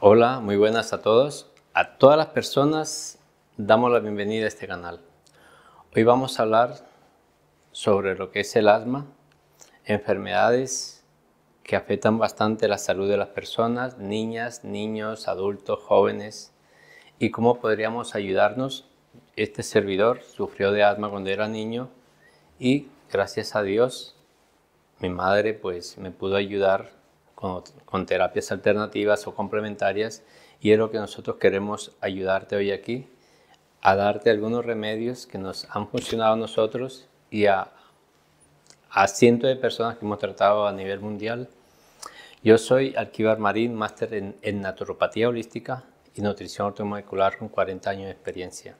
Hola, muy buenas a todos. A todas las personas damos la bienvenida a este canal. Hoy vamos a hablar sobre lo que es el asma, enfermedades que afectan bastante la salud de las personas, niñas, niños, adultos, jóvenes y cómo podríamos ayudarnos. Este servidor sufrió de asma cuando era niño y gracias a Dios mi madre pues me pudo ayudar con, terapias alternativas o complementarias y es lo que nosotros queremos ayudarte hoy aquí a darte algunos remedios que nos han funcionado a nosotros y a, cientos de personas que hemos tratado a nivel mundial. Yo soy Alquivar Marín, máster en, naturopatía holística y nutrición ortomolecular con 40 años de experiencia.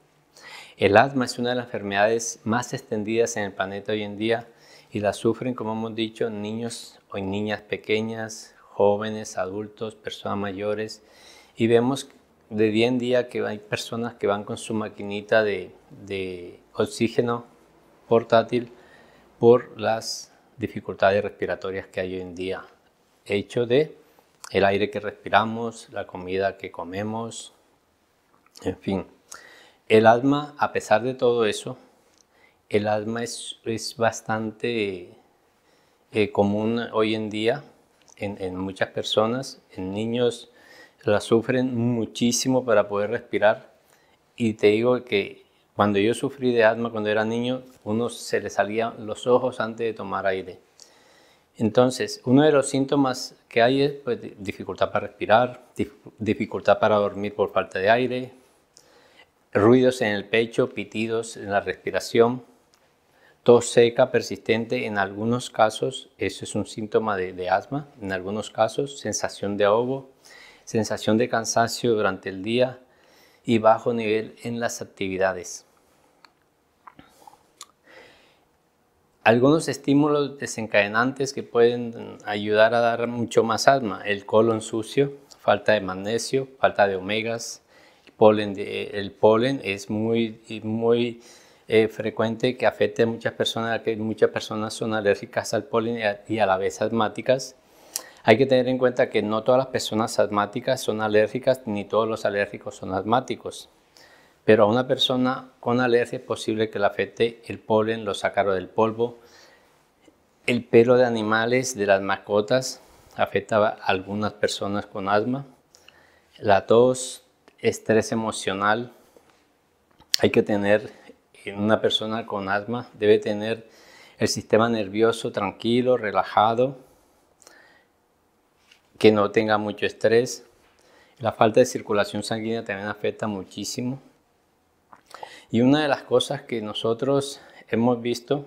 El asma es una de las enfermedades más extendidas en el planeta hoy en día y la sufren, como hemos dicho, niños o niñas pequeñas, jóvenes, adultos, personas mayores. Y vemos de día en día que hay personas que van con su maquinita de, de oxígeno portátil por las dificultades respiratorias que hay hoy en día, hecho de el aire que respiramos, la comida que comemos, en fin. El alma, a pesar de todo eso, el asma es, bastante eh, común hoy en día en, muchas personas, en niños la sufren muchísimo para poder respirar y te digo que cuando yo sufrí de asma cuando era niño, uno se le salían los ojos antes de tomar aire. Entonces, uno de los síntomas que hay es pues, dificultad para respirar, dificultad para dormir por falta de aire, ruidos en el pecho, pitidos en la respiración, tos seca persistente, en algunos casos eso es un síntoma de, asma, en algunos casos sensación de ahogo, sensación de cansancio durante el día y bajo nivel en las actividades. Algunos estímulos desencadenantes que pueden ayudar a dar mucho más asma, el colon sucio, falta de magnesio, falta de omegas, el polen, el polen es muy, muy eh, frecuente que afecte a muchas personas, que muchas personas son alérgicas al polen y a la vez asmáticas. Hay que tener en cuenta que no todas las personas asmáticas son alérgicas ni todos los alérgicos son asmáticos. Pero a una persona con alergia es posible que le afecte el polen, los ácaros del polvo, el pelo de animales, de las mascotas, afecta a algunas personas con asma, la tos, estrés emocional. Hay que tener una persona con asma debe tener el sistema nervioso tranquilo, relajado, que no tenga mucho estrés. La falta de circulación sanguínea también afecta muchísimo. Y una de las cosas que nosotros hemos visto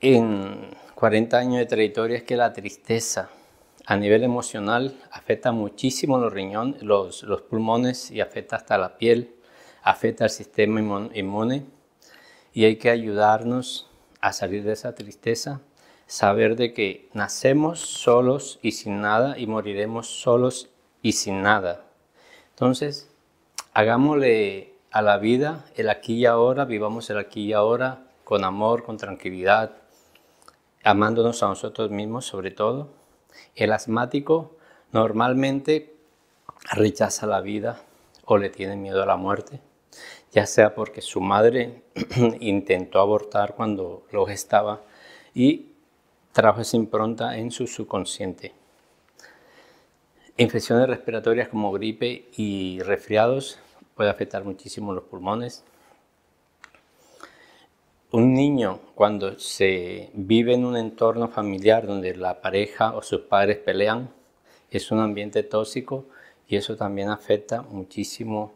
en 40 años de trayectoria es que la tristeza a nivel emocional afecta muchísimo los riñones, los pulmones y afecta hasta la piel afecta al sistema inmune y hay que ayudarnos a salir de esa tristeza, saber de que nacemos solos y sin nada y moriremos solos y sin nada. Entonces, hagámosle a la vida el aquí y ahora, vivamos el aquí y ahora con amor, con tranquilidad, amándonos a nosotros mismos sobre todo. El asmático normalmente rechaza la vida o le tiene miedo a la muerte ya sea porque su madre intentó abortar cuando lo estaba y trajo esa impronta en su subconsciente. Infecciones respiratorias como gripe y resfriados puede afectar muchísimo los pulmones. Un niño cuando se vive en un entorno familiar donde la pareja o sus padres pelean, es un ambiente tóxico y eso también afecta muchísimo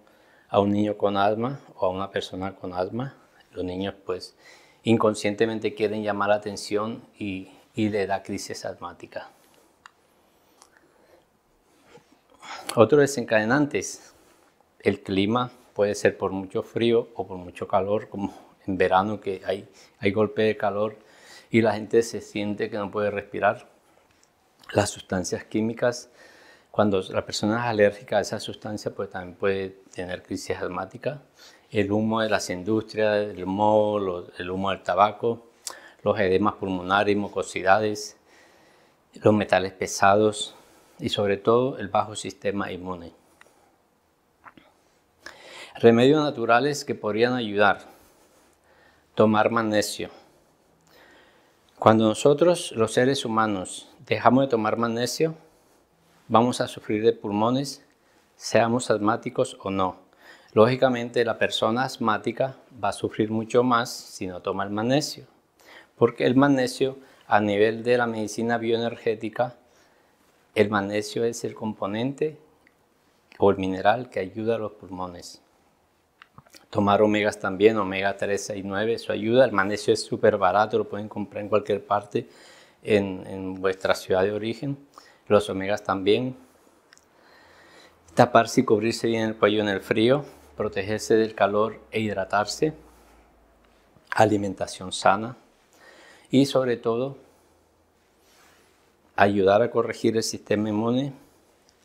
a un niño con asma o a una persona con asma, los niños pues inconscientemente quieren llamar la atención y, le da crisis asmática. desencadenante es el clima puede ser por mucho frío o por mucho calor, como en verano que hay, hay golpe de calor y la gente se siente que no puede respirar. Las sustancias químicas cuando la persona es alérgica a esa sustancia, pues también puede tener crisis asmática. El humo de las industrias, el humo, el humo del tabaco, los edemas pulmonares, mucosidades, los metales pesados y sobre todo el bajo sistema inmune. Remedios naturales que podrían ayudar. Tomar magnesio. Cuando nosotros, los seres humanos, dejamos de tomar magnesio, vamos a sufrir de pulmones, seamos asmáticos o no. Lógicamente la persona asmática va a sufrir mucho más si no toma el magnesio, porque el magnesio a nivel de la medicina bioenergética, el magnesio es el componente o el mineral que ayuda a los pulmones. Tomar omegas también, omega 3, y 9, eso ayuda. El magnesio es súper barato, lo pueden comprar en cualquier parte en vuestra ciudad de origen los omegas también. Taparse y cubrirse bien el cuello en el frío, protegerse del calor e hidratarse, alimentación sana y sobre todo ayudar a corregir el sistema inmune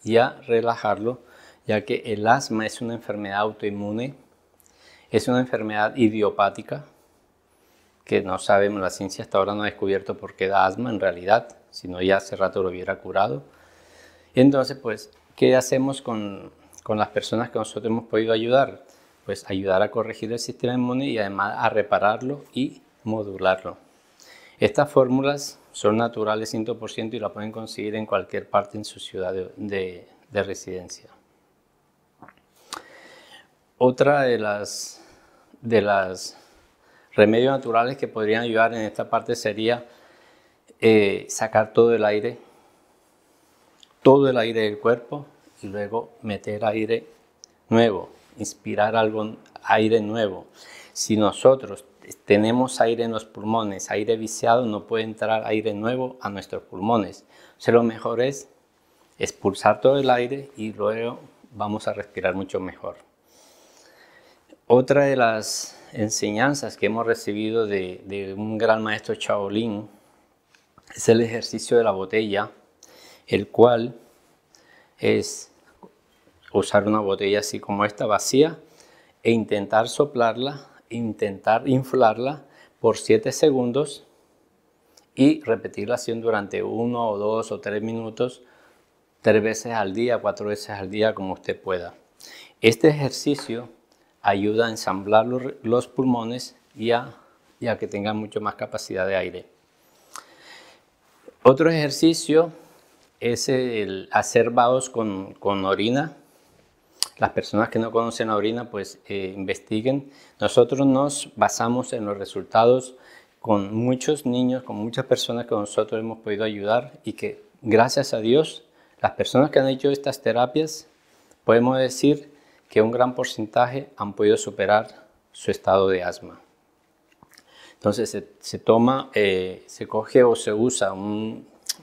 y a relajarlo, ya que el asma es una enfermedad autoinmune, es una enfermedad idiopática, que no sabemos, la ciencia hasta ahora no ha descubierto por qué da asma en realidad, si no ya hace rato lo hubiera curado. Entonces, pues, ¿qué hacemos con, las personas que nosotros hemos podido ayudar? Pues ayudar a corregir el sistema inmune y además a repararlo y modularlo. Estas fórmulas son naturales 100% y la pueden conseguir en cualquier parte en su ciudad de, de residencia. Otra de las de las remedios naturales que podrían ayudar en esta parte sería eh, sacar todo el aire, todo el aire del cuerpo y luego meter aire nuevo, inspirar algo, aire nuevo. Si nosotros tenemos aire en los pulmones, aire viciado, no puede entrar aire nuevo a nuestros pulmones. O lo mejor es expulsar todo el aire y luego vamos a respirar mucho mejor. Otra de las enseñanzas que hemos recibido de, de un gran maestro Shaolin es el ejercicio de la botella, el cual es usar una botella así como esta vacía e intentar soplarla, intentar inflarla por 7 segundos y repetir la durante 1 o 2 o 3 minutos, 3 veces al día, 4 veces al día, como usted pueda. Este ejercicio ayuda a ensamblar los, pulmones y a que tengan mucho más capacidad de aire. Otro ejercicio es el hacer vados con, orina. Las personas que no conocen la orina, pues eh, investiguen. Nosotros nos basamos en los resultados con muchos niños, con muchas personas que nosotros hemos podido ayudar y que gracias a Dios, las personas que han hecho estas terapias, podemos decir que un gran porcentaje han podido superar su estado de asma. Entonces se, toma, eh, se coge o se usa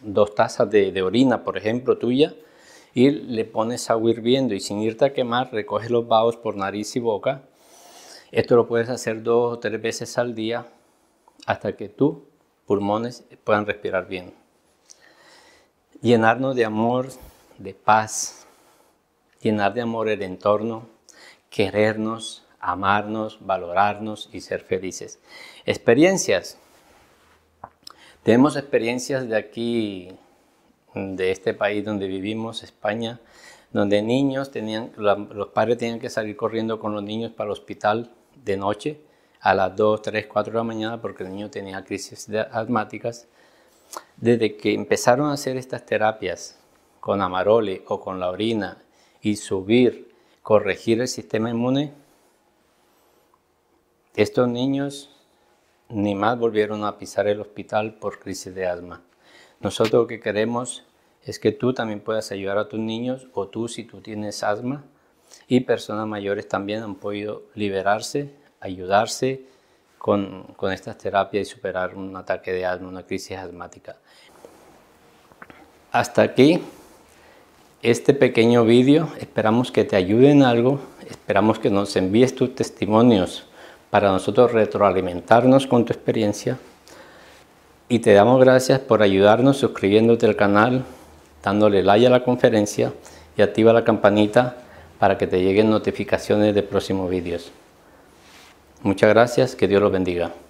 dos tazas de, orina, por ejemplo, tuya, y le pones agua hirviendo y sin irte a quemar, recoges los vaos por nariz y boca. Esto lo puedes hacer dos o tres veces al día hasta que tus pulmones puedan respirar bien. Llenarnos de amor, de paz, llenar de amor el entorno, querernos, amarnos, valorarnos y ser felices. Experiencias. Tenemos experiencias de aquí, de este país donde vivimos, España, donde niños tenían, los padres tenían que salir corriendo con los niños para el hospital de noche a las 2, 3, 4 de la mañana porque el niño tenía crisis asmáticas. Desde que empezaron a hacer estas terapias con amarole o con la orina y subir, corregir el sistema inmune, estos niños ni más volvieron a pisar el hospital por crisis de asma. Nosotros lo que queremos es que tú también puedas ayudar a tus niños o tú si tú tienes asma y personas mayores también han podido liberarse, ayudarse con, estas terapias y superar un ataque de asma, una crisis asmática. Hasta aquí este pequeño vídeo. Esperamos que te ayude en algo. Esperamos que nos envíes tus testimonios para nosotros retroalimentarnos con tu experiencia. Y te damos gracias por ayudarnos suscribiéndote al canal, dándole like a la conferencia y activa la campanita para que te lleguen notificaciones de próximos vídeos. Muchas gracias, que Dios los bendiga.